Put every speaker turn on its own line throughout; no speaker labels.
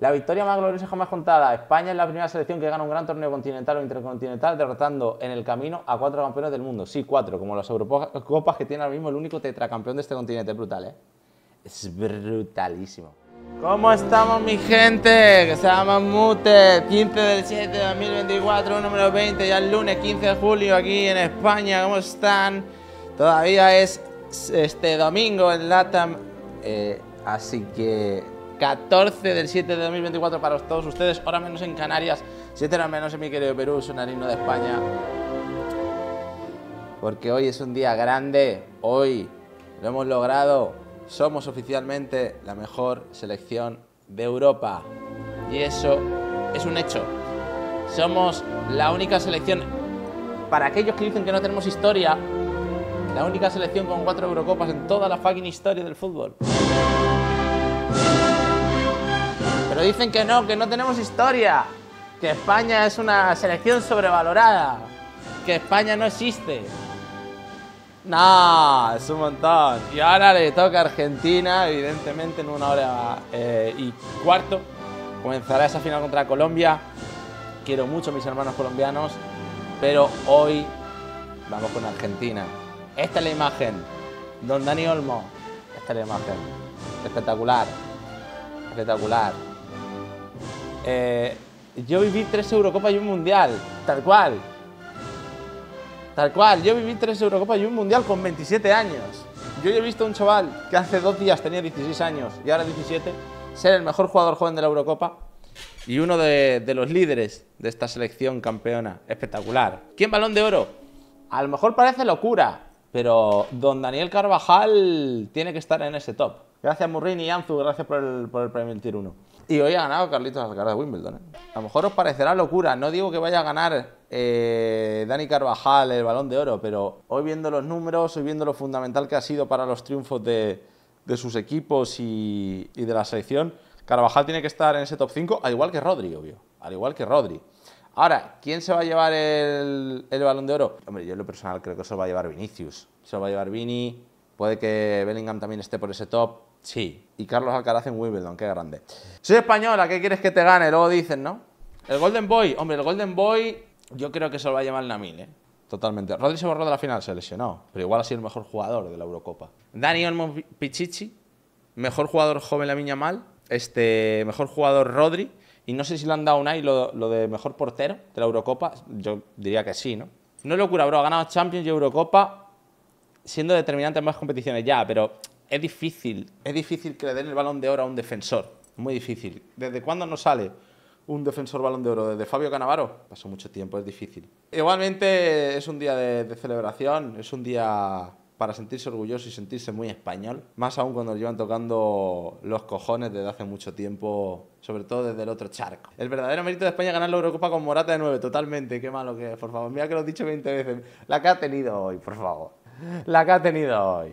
La victoria más gloriosa jamás contada. España es la primera selección que gana un gran torneo continental o intercontinental, derrotando en el camino a cuatro campeones del mundo. Sí, cuatro, como las Eurocopas que tiene ahora mismo el único tetracampeón de este continente. brutal, ¿eh? Es brutalísimo. ¿Cómo estamos, mi gente? Que se llama Mute, 15 del 7 de 2024, número 20, ya el lunes 15 de julio aquí en España. ¿Cómo están? Todavía es este domingo en LATAM, eh, así que 14 del 7 de 2024 para todos ustedes, ahora menos en Canarias, siete horas menos en mi querido Perú, es de España. Porque hoy es un día grande, hoy lo hemos logrado, somos oficialmente la mejor selección de Europa. Y eso es un hecho. Somos la única selección, para aquellos que dicen que no tenemos historia, la única selección con cuatro Eurocopas en toda la fucking historia del fútbol. Pero dicen que no, que no tenemos historia, que España es una selección sobrevalorada, que España no existe. No, es un montón. Y ahora le toca a Argentina, evidentemente en una hora eh, y cuarto. Comenzará esa final contra Colombia. Quiero mucho a mis hermanos colombianos, pero hoy vamos con Argentina. Esta es la imagen. Don Dani Olmo. Esta es la imagen. Espectacular. Espectacular. Eh, yo viví tres Eurocopas y un Mundial, tal cual. Tal cual, yo viví tres Eurocopas y un Mundial con 27 años. Yo he visto a un chaval que hace dos días tenía 16 años y ahora 17 ser el mejor jugador joven de la Eurocopa y uno de, los líderes de esta selección campeona. Espectacular. ¿Quién balón de oro? A lo mejor parece locura, pero don Daniel Carvajal tiene que estar en ese top. Gracias Murrini y Anzu, gracias por el, por el premio y hoy ha ganado Carlitos Alcaraz de Wimbledon. ¿eh? A lo mejor os parecerá locura. No digo que vaya a ganar eh, Dani Carvajal el balón de oro, pero hoy viendo los números, hoy viendo lo fundamental que ha sido para los triunfos de, sus equipos y, de la selección, Carvajal tiene que estar en ese top 5, al igual que Rodri, obvio. Al igual que Rodri. Ahora, ¿quién se va a llevar el, el balón de oro? Hombre, yo en lo personal creo que se lo va a llevar Vinicius. Se lo va a llevar Vini. Puede que Bellingham también esté por ese top. Sí. Y Carlos Alcaraz en Wimbledon, qué grande. Soy española, ¿qué quieres que te gane? Luego dicen, ¿no? El Golden Boy, hombre, el Golden Boy yo creo que se lo va a llevar Namil, ¿eh? Totalmente. Rodri se borró de la final, se lesionó, pero igual ha sido el mejor jugador de la Eurocopa. Dani Pichichi, mejor jugador joven la Miña Mal, este, mejor jugador Rodri, y no sé si le han dado A y lo, lo de mejor portero de la Eurocopa, yo diría que sí, ¿no? No es locura, bro, ha ganado Champions y Eurocopa siendo determinante en más competiciones ya, pero es difícil, es difícil que le den el balón de oro a un defensor. Muy difícil. ¿Desde cuándo no sale un defensor balón de oro? ¿Desde Fabio Canavaro? Pasó mucho tiempo, es difícil. Igualmente es un día de, celebración, es un día para sentirse orgulloso y sentirse muy español, más aún cuando llevan tocando los cojones desde hace mucho tiempo, sobre todo desde el otro charco. El verdadero mérito de España ganar la Eurocopa con Morata de 9, totalmente, qué malo que es, por favor, mira que lo he dicho 20 veces, la que ha tenido hoy, por favor, la que ha tenido hoy.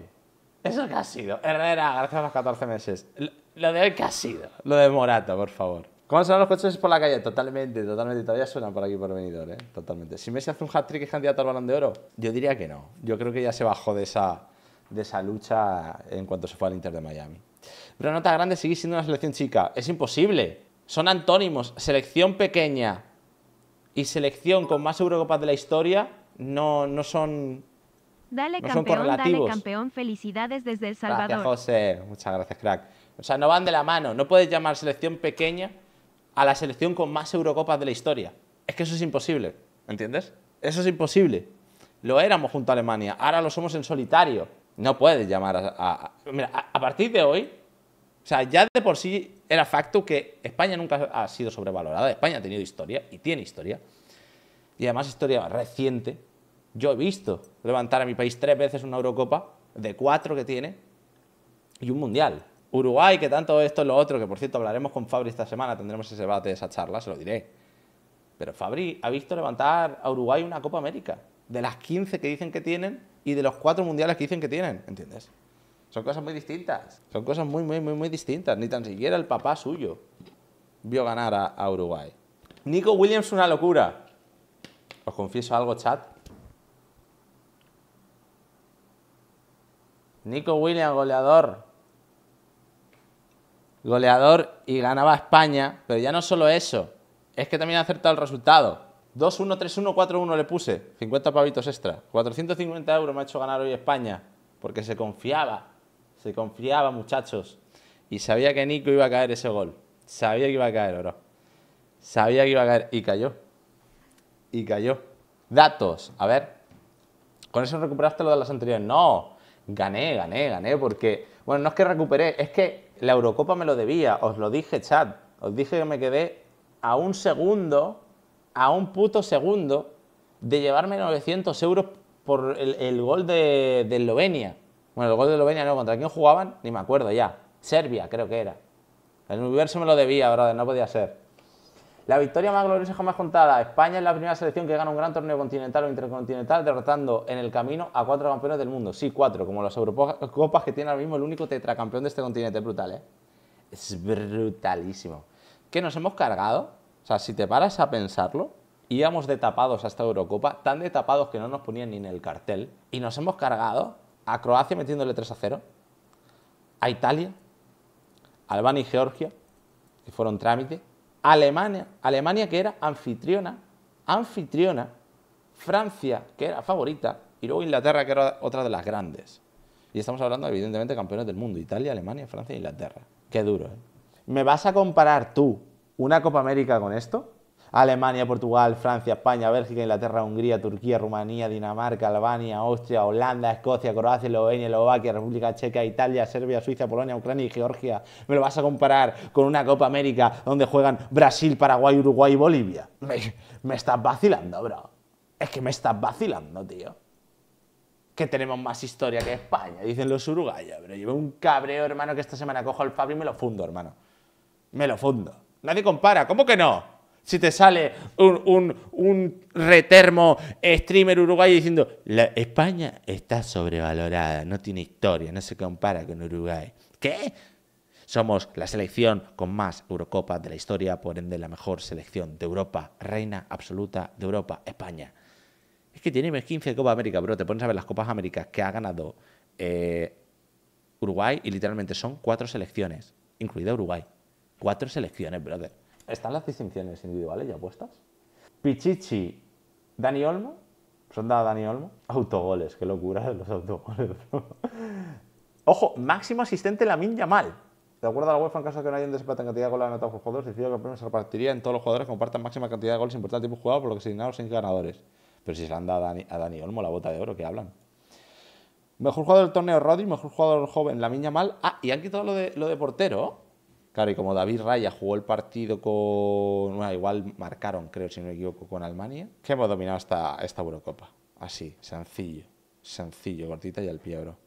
¿Eso que ha sido? Herrera, gracias a los 14 meses. Lo, de hoy, que ha sido? Lo de Morata, por favor. ¿Cómo son los coches por la calle? Totalmente, totalmente. Todavía suenan por aquí por venidor, ¿eh? Totalmente. Si Messi hace un hat-trick es candidato al balón de oro, yo diría que no. Yo creo que ya se bajó de esa, de esa lucha en cuanto se fue al Inter de Miami. Pero nota grande, sigue siendo una selección chica. Es imposible. Son antónimos. Selección pequeña y selección con más Eurocopas de la historia no, no son Dale campeón, dale campeón, felicidades desde El Salvador. Gracias, José, muchas gracias, crack. O sea, no van de la mano, no puedes llamar selección pequeña a la selección con más Eurocopas de la historia. Es que eso es imposible, ¿entiendes? Eso es imposible. Lo éramos junto a Alemania, ahora lo somos en solitario. No puedes llamar a... mira, a partir de hoy, o sea, ya de por sí era facto que España nunca ha sido sobrevalorada. España ha tenido historia y tiene historia. Y además historia reciente yo he visto levantar a mi país tres veces una Eurocopa, de cuatro que tiene, y un Mundial. Uruguay, que tanto esto es lo otro, que por cierto hablaremos con Fabri esta semana, tendremos ese debate, esa charla, se lo diré. Pero Fabri ha visto levantar a Uruguay una Copa América, de las 15 que dicen que tienen y de los cuatro mundiales que dicen que tienen, ¿entiendes? Son cosas muy distintas, son cosas muy, muy, muy, muy distintas. Ni tan siquiera el papá suyo vio ganar a Uruguay. Nico Williams, una locura. Os confieso algo, chat Nico Williams, goleador. Goleador y ganaba España, pero ya no solo eso, es que también ha acertado el resultado. 2-1, 3-1, 4-1 le puse, 50 pavitos extra. 450 euros me ha hecho ganar hoy España, porque se confiaba, se confiaba muchachos. Y sabía que Nico iba a caer ese gol, sabía que iba a caer, oro. Sabía que iba a caer y cayó. Y cayó. Datos, a ver. Con eso recuperaste lo de las anteriores. No, gané, gané, gané, porque, bueno, no es que recuperé, es que la Eurocopa me lo debía, os lo dije, chat, os dije que me quedé a un segundo, a un puto segundo, de llevarme 900 euros por el, gol de, de, Eslovenia. Bueno, el gol de Eslovenia no, contra quién jugaban, ni me acuerdo ya. Serbia, creo que era. El universo me lo debía, brother, no podía ser. La victoria más gloriosa jamás contada. España es la primera selección que gana un gran torneo continental o intercontinental, derrotando en el camino a cuatro campeones del mundo. Sí, cuatro, como las Eurocopas que tiene ahora mismo el único tetracampeón de este continente. brutal, ¿eh? Es brutalísimo. ¿Qué nos hemos cargado? O sea, si te paras a pensarlo, íbamos de tapados a esta Eurocopa, tan de tapados que no nos ponían ni en el cartel, y nos hemos cargado a Croacia metiéndole 3 a 0, a Italia, a Albania y Georgia, que fueron trámite Alemania, Alemania que era anfitriona, anfitriona, Francia que era favorita y luego Inglaterra que era otra de las grandes. Y estamos hablando evidentemente de campeones del mundo, Italia, Alemania, Francia e Inglaterra. Qué duro, ¿eh? ¿Me vas a comparar tú una Copa América con esto? Alemania, Portugal, Francia, España, Bélgica, Inglaterra, Hungría, Turquía, Rumanía, Dinamarca, Albania, Austria, Holanda, Escocia, Croacia, Eslovenia, Eslovaquia, República Checa, Italia, Serbia, Suiza, Polonia, Ucrania y Georgia. ¿Me lo vas a comparar con una Copa América donde juegan Brasil, Paraguay, Uruguay y Bolivia? Me, estás vacilando, bro. Es que me estás vacilando, tío que tenemos más historia que España, dicen los uruguayos. Pero llevo un cabreo, hermano, que esta semana cojo al Fabri y me lo fundo, hermano. Me lo fundo. Nadie compara, ¿cómo que no? si te sale un, retermo streamer uruguayo diciendo España está sobrevalorada, no tiene historia, no se compara con Uruguay. ¿Qué? Somos la selección con más Eurocopas de la historia, por ende la mejor selección de Europa, reina absoluta de Europa, España. Es que tiene 15 Copa América, bro. Te pones a ver las Copas Américas que ha ganado eh, Uruguay y literalmente son cuatro selecciones, incluida Uruguay. Cuatro selecciones, brother están las distinciones individuales ya puestas Pichichi, Dani Olmo, son da Dani Olmo. Autogoles, qué locura los autogoles. Ojo, máximo asistente la Yamal. mal. acuerdo a la UEFA, en caso de que no hay un desempate en cantidad de goles anotados por jugadores, decidido que el premio se repartiría en todos los jugadores que compartan máxima cantidad de goles importante tipo jugado, por lo que se los seis ganadores. Pero si se han dado a Dani, Olmo la bota de oro, que hablan? Mejor jugador del torneo Roddy. mejor jugador joven la minya mal. Ah, y han quitado lo de, lo de portero. Claro, y como David Raya jugó el partido con. igual marcaron, creo, si no me equivoco, con Alemania, ¿Qué hemos dominado esta, esta Eurocopa. Así, sencillo, sencillo, cortita y al pie, bro.